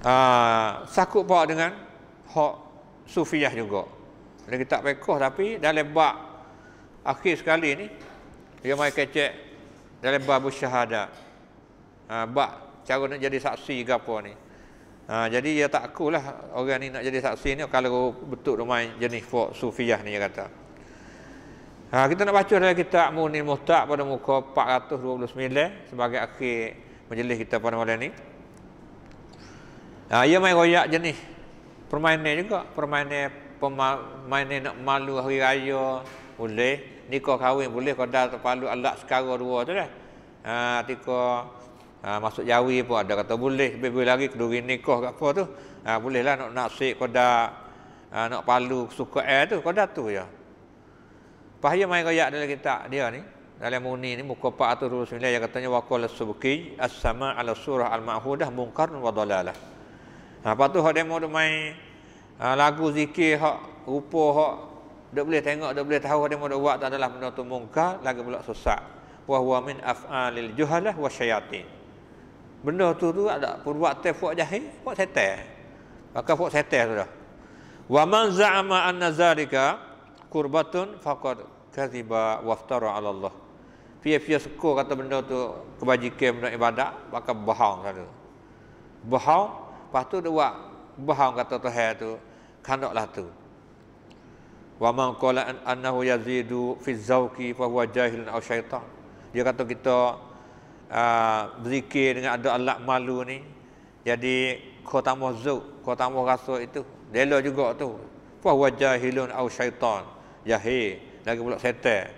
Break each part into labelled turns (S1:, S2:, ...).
S1: Ah, sakut pak dengan hak sufiah juga. Dan kita tak pekoh tapi dalam bab akhir sekali ni dia mai kecek dalam bab syahadah. Ah, ha, bab cara nak jadi saksi ke apa ni. Ha, jadi dia tak akulah orang ni nak jadi saksi ni kalau betul rumah jenis fok sufiah ni dia kata. Ha, kita nak baca dalam kitab Munir Muhtar pada muka 429 sebagai akhir majlis kita pada malam ini. Ha, ia main royak jenis Permainan juga. Permainan permainan nak malu hari raya. Boleh. Nikah kahwin boleh. Kau dah terpalu alat sekarang dua tu dah. Ha, tika, ha, masuk jawi pun ada kata boleh. lebih lagi keduri nikah ke apa tu. Ha, boleh lah nak nasib kau dah. Ha, nak palu suka air tu. Kau dah tu ya, Lepas dia main royak dalam kita dia ni. Dalam muni ni muka 429 yang katanya waqala subki as-sama' ala surah al-ma'hudah munkar wa dalalah. Nah, lepas tu hak demo duk main ha, lagu zikir hak rupa hak duk boleh tengok duk boleh tahu hak demo duk buat tak adalah benda tu mungkar lagi pula sesat. Wa huwa min af'alil juhalah wa syayatin. Benda tu tu ada perbuat teh buat jahil, buat setan. Maka buat setan tu dah. Wa man za'ama anna zalika qurbatun faqad kadhiba waftara 'ala Allah. Pia-pia suka kata benda tu kebajikan benda ibadat, maka bohong tu. Bohong Lepas tu dia buat bahang kata Tuhan tu. Kandaklah tu. Wa man qala annahu yazidu fi zawqi fa huwa jahil aw syaitan. Dia kata kita uh, berzikir dengan ada alat malu ni. Jadi kau tambah zuk, kau tambah rasa itu. Dela juga tu. Fa huwa jahilun aw syaitan. Jahil lagi pula setan.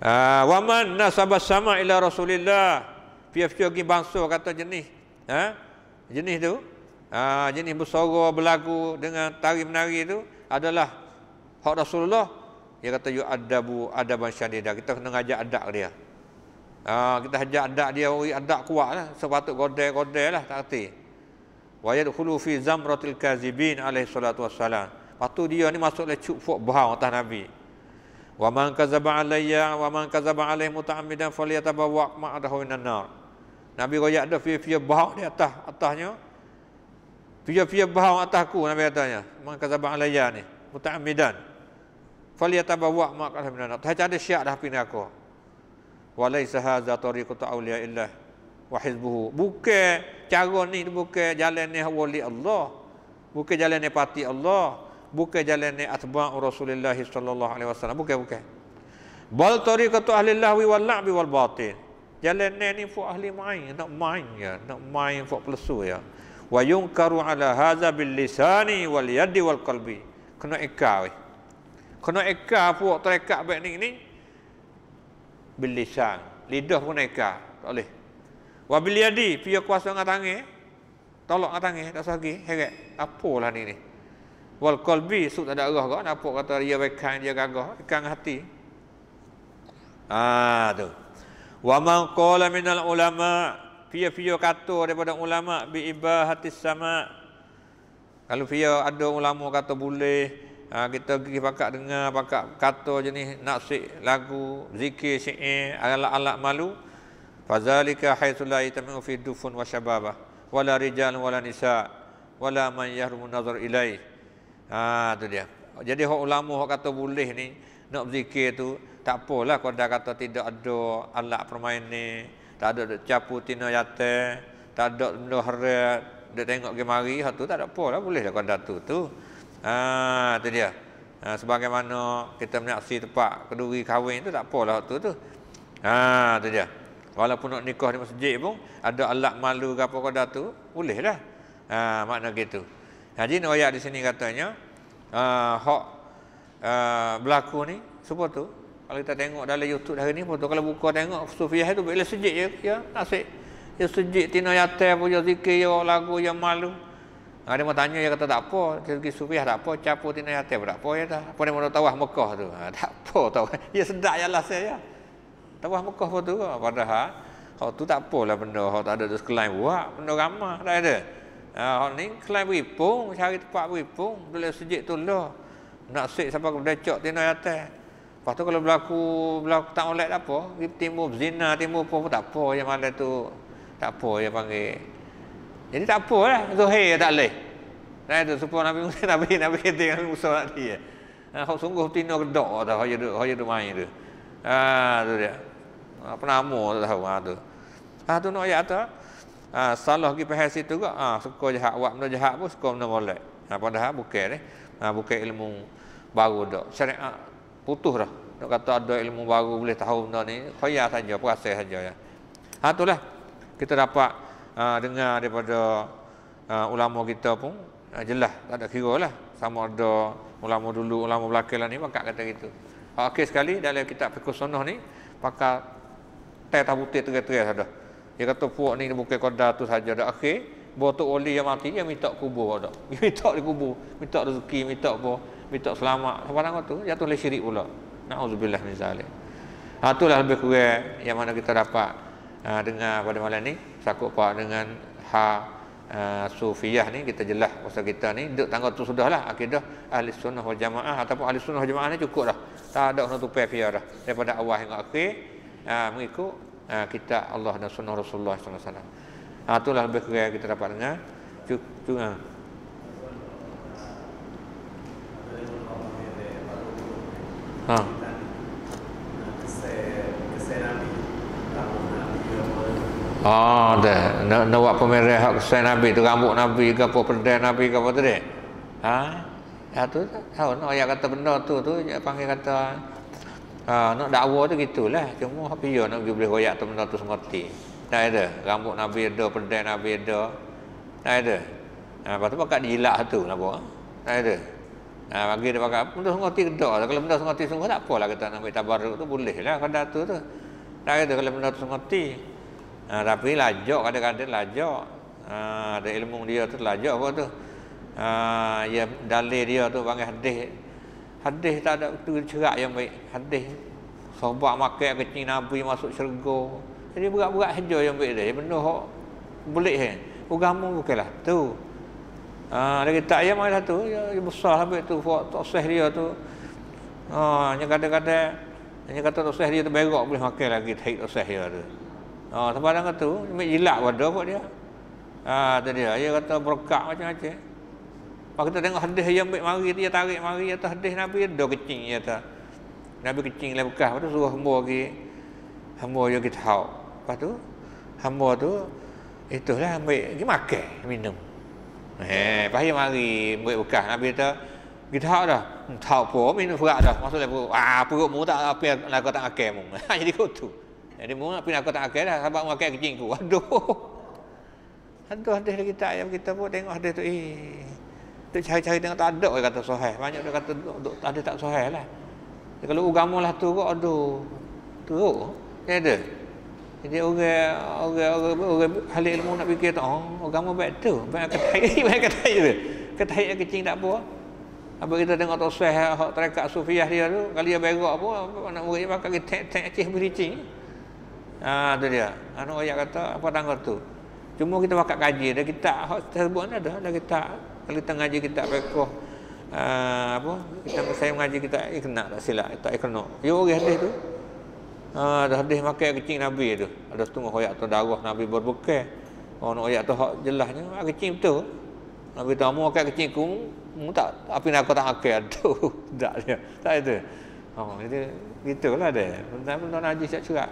S1: Ah uh, wa man nasaba sama ila rasulillah. Fi fi bangsa kata jenis. Ha? jenis tu ha, jenis bersorok berlaku dengan tari menari tu adalah hak Rasulullah dia kata yu ya adabu adaban syadida kita kena ajak adab dia ha, kita ajak adab dia ori adab kuatlah sepatut godai-godai lah tak reti wa yadkhulu fi zamratil kazibin alaihi salatu wassalam patu dia ni masuk le cuk fuk bahau atas nabi wa man kazaba alayya wa man kazaba alaihi muta'ammidan falyatabawwa ma'adahu minan nar Nabi royak dia fia-fia bau di atas atasnya. Fia-fia bahak atasku Nabi katanya. Mengkazabat alaya ni. Muta'amidan. Faliyatabawa mak alhamdulillah. Tak ada syak dah pindah aku. Walaysa hadza tariqu ta'awliya illah wa hizbuhu. Bukan cara ni bukan jalan ni wali Allah. Bukan jalan ni parti Allah. Bukan jalan ni atba'u Rasulullah sallallahu alaihi wasallam. Bukan bukan. Bal tariqatu ahli Allah wal la'bi wal batin. Jalan ni ni fu ahli main, nak main ya, nak main fu pelesu ya. Wa yungkaru ala hadza bil lisani wal yadi wal qalbi. Kena ikau. Eh. Kena ikau fu terekat baik ni ni. Bil lisan, lidah pun ikau, tak boleh. Wa bil yadi, pia kuasa dengan tangan. Tolak dengan tangan, tak sagi, heret. Apalah ni ni. Wal qalbi sud tak ada arah kau, nampak kata dia baik dia gagah, ikang hati. Ah tu. Wa man qala minal ulama fiya fiya kata daripada ulama bi ibahatis sama. Kalau fiya ada ulama kata boleh ha, kita pergi pakak dengar pakak kata jenis nasik lagu zikir syair ala ala malu fazalika haitsu la yatamu fi dufun wa shababa, wala rijal wala nisa wala man yahrumu nazar ilai ha tu dia jadi hok ulama hok kata boleh ni nak berzikir tu tak apalah kau dah kata tidak ada alat permain ni tak ada capu tina yate tak ada benda harat dia tengok gemari hak tu tak ada apalah boleh lah kau dah tu tu ha tu dia ha, sebagaimana kita menyaksi tempat keduri kahwin tu tak apalah hak tu tu ha tu dia walaupun nak nikah di masjid pun ada alat malu ke apa kau dah tu boleh lah ha makna gitu jadi ayat di sini katanya ha, hak Ah, berlaku ni semua tu kalau kita tengok dalam YouTube hari ni pun tu kalau buka tengok sufiah tu boleh sejuk ya ya asyik ya sejuk. Tino yata apa ya zikir ya lagu yang malu ada nah, mau tanya ya kata tak apa zikir sufiah tak apa capo tina yata tak apa ya dah apa ni mau tawah Mekah tu ha, tak apa tahu ya sedak ya lah saya tawah Mekah pun tu ah, padahal kalau tu tak apalah benda kalau tak ada tu sekelain buat benda ramah tak ada Ha, ni kelain beripung, cari tempat wipung. boleh sejuk tu lah nak sweet sampai kena cok tinai atas. Lepas tu kalau berlaku, berlaku tak boleh apa, timbul berzina, timbul apa pun tak apa yang mana tu. Tak apa yang panggil. Jadi tak apa lah, itu hei tak boleh. Nah itu supaya Nabi Musa, Nabi Nabi kata dengan Musa tadi. Ya. kau sungguh tino gedok tau, hanya tu, hanya tu main tu. Ha, tu dia. Apa ah, nama tu tahu, ha, tu. Ha, tu nak ayat tu. Ha, salah pergi pahal situ ke, ha, suka jahat, buat benda jahat pun suka benda boleh. Ha, padahal bukan ni. Eh. Ha, bukan ilmu baru dak syariat putus dah nak kata ada ilmu baru boleh tahu benda ni khayal saja perasaan saja ya ha itulah kita dapat uh, dengar daripada uh, ulama kita pun uh, jelas tak ada kira lah sama ada ulama dulu ulama belakangan lah ni pakak kata gitu ha, okey sekali dalam kitab fikus sunnah ni pakak teh tabutik terang-terang sudah dia kata puak ni bukan kodar tu saja dah akhir Buat tu yang mati, dia minta kubur dah. Dia minta di kubur. Minta rezeki, minta apa minta selamat sebarang tu jatuh le syirik pula naudzubillah min zalik ha itulah lebih kurang yang mana kita dapat ha, dengar pada malam ni sakut pak dengan ha uh, sufiah ni kita jelas pasal kita ni duduk tangga tu sudahlah akidah ahli sunnah wal jamaah ataupun ahli sunnah jamaah ni cukup dah tak ada orang tupai fiah dah daripada awal hingga akhir ha, uh, mengikut uh, ha, kita Allah dan sunnah Rasulullah sallallahu alaihi wasallam ha itulah lebih kurang kita dapat dengar cukup cu- uh. Ha. oh, ha. ha, dah. Nak nak buat pemerah hak kesan Nabi tu rambut Nabi ke apa perdan Nabi ke apa tu dia? Ha? Ya tu tahu nak ayat kata benda tu tu dia panggil kata ha, nak dakwa tu gitulah. Cuma apa ya nak pergi boleh royak benda tu semerti. Tak ada. Rambut Nabi ada, perdan Nabi ada. Tak ada. Ha, lepas tu pakat dijilat tu nampak. Tak ada. Ha, bagi dia pakai benda sungguh ti kedah. Kalau benda sungguh ti sungguh tak apalah kita nak ambil tabar tu boleh lah kada tu tu. Tak kata kalau benda sungguh ti. Ha, tapi lajak kadang-kadang lajak. Ha, ada ilmu dia tu lajak apa tu. Ha, ya dalil dia tu panggil hadis. Hadis tak ada tu cerak yang baik. Hadis sahabat makan kecil nabi masuk syurga. Jadi berat-berat hijau yang baik dia. Benda hok boleh kan. Ugamu bukanlah tu. Ah, dia kata ayam ada satu, ya, ya besar habis tu, fuak tak sah dia tu. Ah, dia kata-kata, dia kata tak sah dia tu berak boleh makan lagi, tak sah dia tu. Ah, sebab dia tu, dia ambil jilat pada buat dia. Ah, tu dia, dia kata berkak macam-macam. Lepas kita tengok hadis yang ambil mari, dia tarik mari, dia hadis Nabi, dia kecing, dia kata. Nabi kecing lah bekas, lepas tu suruh hamba lagi, hamba dia kita hau. Lepas tu, hamba tu, itulah ambil, dia minum. Eh, bahaya mari murid buka. Nabi kata, kita tahu dah. Hmm, tahu pun, minum furak dah. Maksudnya, aku, Ah, perut mu tak apa yang nak kata akal mu. Ha, jadi kau tu. Jadi mu nak pindah kau tak akal dah. Sebab mu akal kecil ku. Aduh. Aduh, hadis lagi tak. Yang kita pun tengok hadis tu. Eh. Tu cari-cari tengok tak ada orang kata sohail. Banyak orang kata ada tak sohail lah. Jadi, kalau ugamalah tu kok, aduh. Teruk. ada jadi orang orang orang orang ahli ilmu nak fikir tak oh, agama baik tu baik ketai baik ketai tu ketai yang kecil tak apa apa kita tengok tu sah hak terekat sufiah dia tu kali dia berak apa nak murid makan kita tek tek bericing ah ha, tu dia anu ayat kata apa tanggal tu cuma kita makan kaji dah kita hak tersebut ada dah dah kita kalau tengah ngaji kita pekoh ha, apa kita saya mengaji kita ikna eh, tak lah silap tak ikna eh, yo hadis tu Ha, ada hadis makan kencing Nabi tu. Ada setengah koyak tu darah Nabi berbekal. Orang oh, nak koyak tu hak jelasnya. Makan kecing betul. Nabi tahu mu makan kecing ku. Mu tak. Api nak kau tak makan. Tu. tak dia. Tak itu. Ha, oh, itu. gitulah dia. Benda-benda najis siap cerak.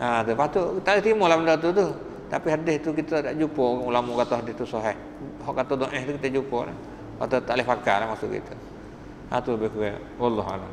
S1: Ha, tu. Lepas tu. Tak terima benda tu tu. Tapi hadis tu kita tak jumpa. Ulama kata hadis tu sahih. Hak kata doa tu kita jumpa Kata lah. Atau tak boleh pakar lah maksud kita. Ha, tu lebih kurang. Wallahualam.